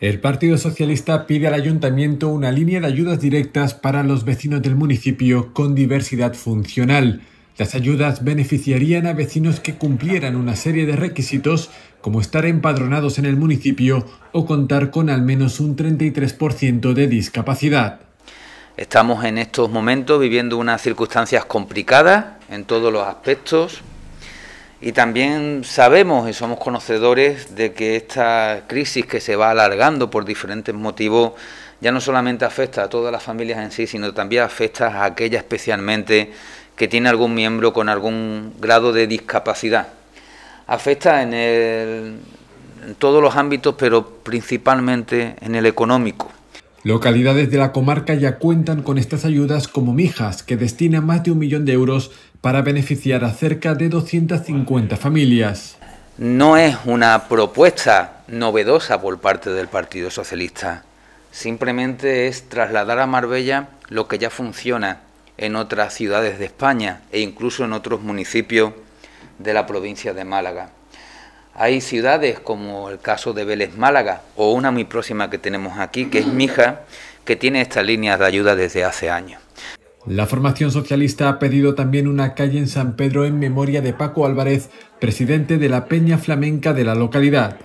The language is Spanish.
El Partido Socialista pide al ayuntamiento una línea de ayudas directas para los vecinos del municipio con diversidad funcional. Las ayudas beneficiarían a vecinos que cumplieran una serie de requisitos como estar empadronados en el municipio o contar con al menos un 33% de discapacidad. Estamos en estos momentos viviendo unas circunstancias complicadas en todos los aspectos, y también sabemos y somos conocedores de que esta crisis que se va alargando por diferentes motivos ya no solamente afecta a todas las familias en sí, sino también afecta a aquella especialmente que tiene algún miembro con algún grado de discapacidad. Afecta en, en todos los ámbitos, pero principalmente en el económico. Localidades de la comarca ya cuentan con estas ayudas como Mijas, que destina más de un millón de euros para beneficiar a cerca de 250 familias. No es una propuesta novedosa por parte del Partido Socialista. Simplemente es trasladar a Marbella lo que ya funciona en otras ciudades de España e incluso en otros municipios de la provincia de Málaga. Hay ciudades como el caso de Vélez Málaga o una muy próxima que tenemos aquí, que es Mija, que tiene esta línea de ayuda desde hace años. La formación socialista ha pedido también una calle en San Pedro en memoria de Paco Álvarez, presidente de la Peña Flamenca de la localidad.